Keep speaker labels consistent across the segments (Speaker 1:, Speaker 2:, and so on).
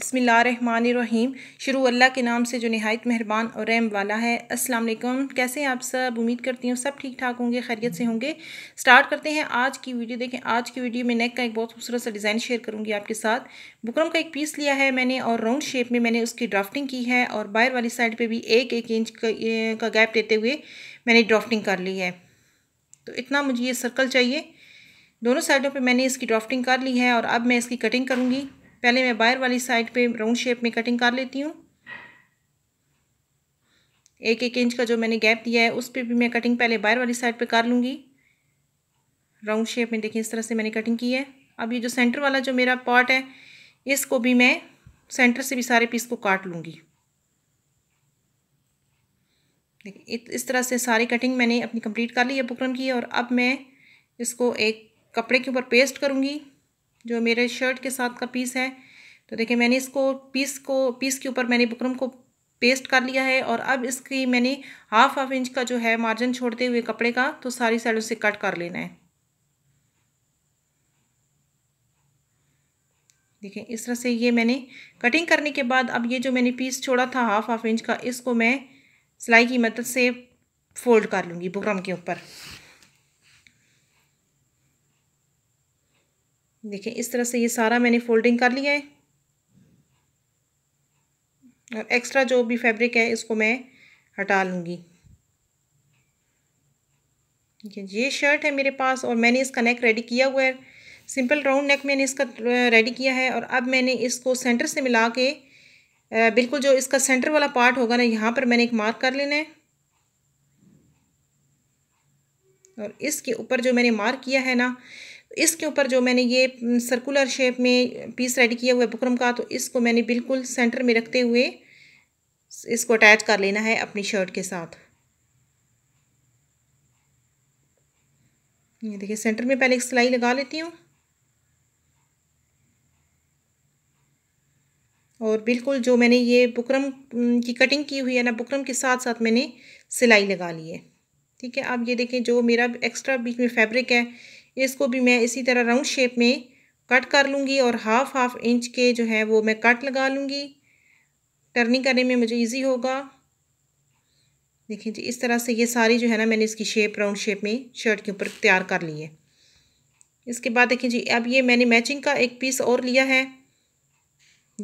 Speaker 1: बसमीम शुरू अल्लाह के नाम से जो नहायत मेहरबान और रैम वाला है अस्सलाम वालेकुम कैसे आप सब उम्मीद करती हूँ सब ठीक ठाक होंगे खैरियत से होंगे स्टार्ट करते हैं आज की वीडियो देखें आज की वीडियो में नेक का एक बहुत खूबसूरत सा डिज़ाइन शेयर करूँगी आपके साथ बुकरम का एक पीस लिया है मैंने और राउंड शेप में मैंने उसकी ड्राफ्टिंग की है और बाहर वाली साइड पर भी एक एक इंच का गैप देते हुए मैंने ड्राफ्टिंग कर ली है तो इतना मुझे ये सर्कल चाहिए दोनों साइडों पर मैंने इसकी ड्राफ्टिंग कर ली है और अब मैं इसकी कटिंग करूँगी पहले मैं बाहर वाली साइड पे राउंड शेप में कटिंग कर लेती हूँ एक एक इंच का जो मैंने गैप दिया है उस पर भी मैं कटिंग पहले बाहर वाली साइड पे कर लूँगी राउंड शेप में देखिए इस तरह से मैंने कटिंग की है अब ये जो सेंटर वाला जो मेरा पार्ट है इसको भी मैं सेंटर से भी सारे पीस को काट लूँगी देखिए इस तरह से सारी कटिंग मैंने अपनी कंप्लीट कर ली है बुकरम की और अब मैं इसको एक कपड़े के ऊपर पेस्ट करूँगी जो मेरे शर्ट के साथ का पीस है तो देखिए मैंने इसको पीस को पीस के ऊपर मैंने बुकरम को पेस्ट कर लिया है और अब इसकी मैंने हाफ हाफ इंच का जो है मार्जिन छोड़ते हुए कपड़े का तो सारी साइडों से कट कर लेना है देखिए इस तरह से ये मैंने कटिंग करने के बाद अब ये जो मैंने पीस छोड़ा था हाफ हाफ इंच का इसको मैं सिलाई की मदद से फोल्ड कर लूँगी बुकरम के ऊपर देखें इस तरह से ये सारा मैंने फोल्डिंग कर लिया है और एक्स्ट्रा जो भी फैब्रिक है इसको मैं हटा लूँगी ये शर्ट है मेरे पास और मैंने इसका नेक रेडी किया हुआ है सिंपल राउंड नेक मैंने इसका रेडी किया है और अब मैंने इसको सेंटर से मिला के बिल्कुल जो इसका सेंटर वाला पार्ट होगा ना यहाँ पर मैंने एक मार्क कर लेना है और इसके ऊपर जो मैंने मार्क किया है ना इसके ऊपर जो मैंने ये सर्कुलर शेप में पीस रेडी किया हुआ है बुकरम का तो इसको मैंने बिल्कुल सेंटर में रखते हुए इसको अटैच कर लेना है अपनी शर्ट के साथ ये देखिए सेंटर में पहले एक सिलाई लगा लेती हूँ और बिल्कुल जो मैंने ये बुकरम की कटिंग की हुई है ना बुकरम के साथ साथ मैंने सिलाई लगा ली है ठीक है अब ये देखें जो मेरा एक्स्ट्रा बीच में फैब्रिक है इसको भी मैं इसी तरह राउंड शेप में कट कर लूँगी और हाफ हाफ इंच के जो है वो मैं कट लगा लूँगी टर्निंग करने में मुझे इजी होगा देखिए जी इस तरह से ये सारी जो है ना मैंने इसकी शेप राउंड शेप में शर्ट के ऊपर तैयार कर ली है इसके बाद देखिए जी अब ये मैंने मैचिंग का एक पीस और लिया है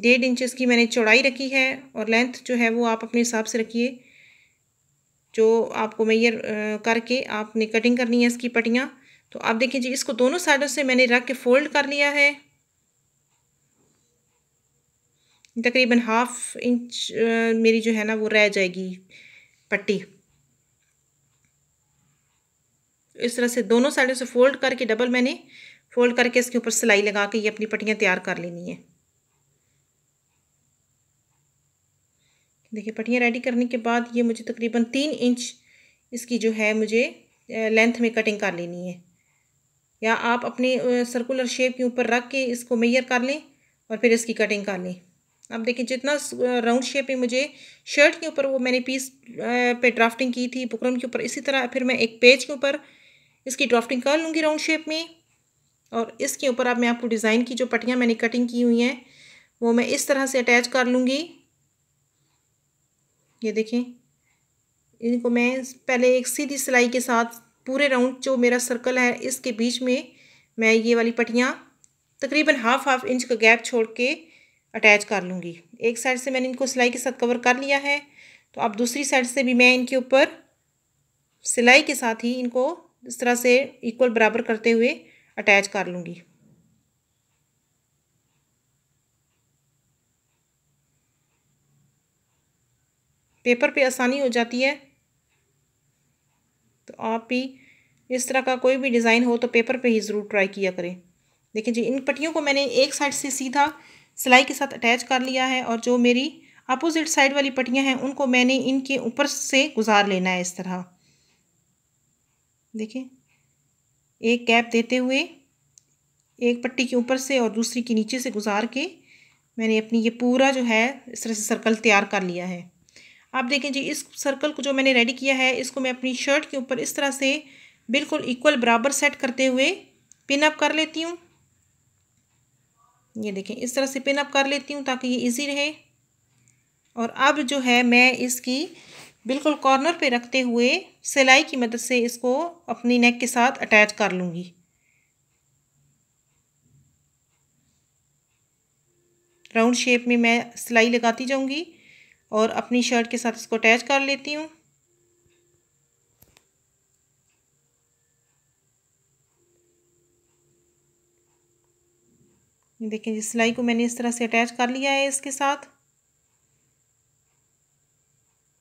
Speaker 1: डेढ़ इंचज़ की मैंने चौड़ाई रखी है और लेंथ जो है वो आप अपने हिसाब से रखिए जो आपको मैयर करके आपने कटिंग करनी है इसकी पटियाँ तो आप देखिए जी इसको दोनों साइडों से मैंने रख के फोल्ड कर लिया है तकरीबन हाफ इंच मेरी जो है ना वो रह जाएगी पट्टी इस तरह से दोनों साइडों से फोल्ड करके डबल मैंने फोल्ड करके इसके ऊपर सिलाई लगा के ये अपनी पट्टियाँ तैयार कर लेनी है देखिए पट्टियाँ रेडी करने के बाद ये मुझे तकरीबन तीन इंच इसकी जो है मुझे लेंथ में कटिंग कर लेनी है या आप अपने सर्कुलर शेप के ऊपर रख के इसको मेयर कर लें और फिर इसकी कटिंग कर लें अब देखिए जितना राउंड शेप में मुझे शर्ट के ऊपर वो मैंने पीस पे ड्राफ्टिंग की थी बुकरम के ऊपर इसी तरह फिर मैं एक पेज के ऊपर इसकी ड्राफ्टिंग कर लूँगी राउंड शेप में और इसके ऊपर अब आप मैं आपको डिज़ाइन की जो पट्टियाँ मैंने कटिंग की हुई हैं वो मैं इस तरह से अटैच कर लूँगी ये देखें इनको मैं पहले एक सीधी सिलाई के साथ पूरे राउंड जो मेरा सर्कल है इसके बीच में मैं ये वाली पटियाँ तकरीबन हाफ हाफ इंच का गैप छोड़ के अटैच कर लूँगी एक साइड से मैंने इनको सिलाई के साथ कवर कर लिया है तो अब दूसरी साइड से भी मैं इनके ऊपर सिलाई के साथ ही इनको इस तरह से इक्वल बराबर करते हुए अटैच कर लूँगी पेपर पे आसानी हो जाती है तो आप भी इस तरह का कोई भी डिज़ाइन हो तो पेपर पे ही ज़रूर ट्राई किया करें देखिए जी इन पट्टियों को मैंने एक साइड से सीधा सिलाई के साथ अटैच कर लिया है और जो मेरी अपोजिट साइड वाली पट्टियाँ हैं उनको मैंने इनके ऊपर से गुजार लेना है इस तरह देखिए एक कैप देते हुए एक पट्टी के ऊपर से और दूसरी के नीचे से गुजार के मैंने अपनी ये पूरा जो है इस तरह से सर्कल तैयार कर लिया है आप देखें जी इस सर्कल को जो मैंने रेडी किया है इसको मैं अपनी शर्ट के ऊपर इस तरह से बिल्कुल इक्वल बराबर सेट करते हुए पिन अप कर लेती हूँ ये देखें इस तरह से पिन अप कर लेती हूँ ताकि ये इजी रहे और अब जो है मैं इसकी बिल्कुल कॉर्नर पे रखते हुए सिलाई की मदद से इसको अपनी नेक के साथ अटैच कर लूँगी राउंड शेप में मैं सिलाई लगाती जाऊँगी और अपनी शर्ट के साथ इसको अटैच कर लेती हूँ देखें जिस सिलाई को मैंने इस तरह से अटैच कर लिया है इसके साथ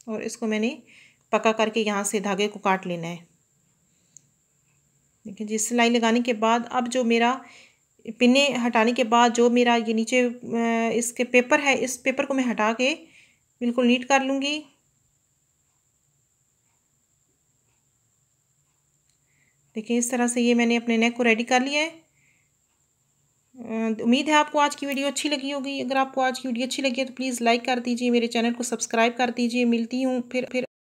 Speaker 1: और इसको मैंने पका करके यहाँ से धागे को काट लेना है देखिए जिस सिलाई लगाने के बाद अब जो मेरा पिने हटाने के बाद जो मेरा ये नीचे इसके पेपर है इस पेपर को मैं हटा के बिल्कुल नीट कर लूँगी देखिए इस तरह से ये मैंने अपने नेक को रेडी कर लिया है उम्मीद है आपको आज की वीडियो अच्छी लगी होगी अगर आपको आज की वीडियो अच्छी लगी है तो प्लीज़ लाइक कर दीजिए मेरे चैनल को सब्सक्राइब कर दीजिए मिलती हूँ फिर फिर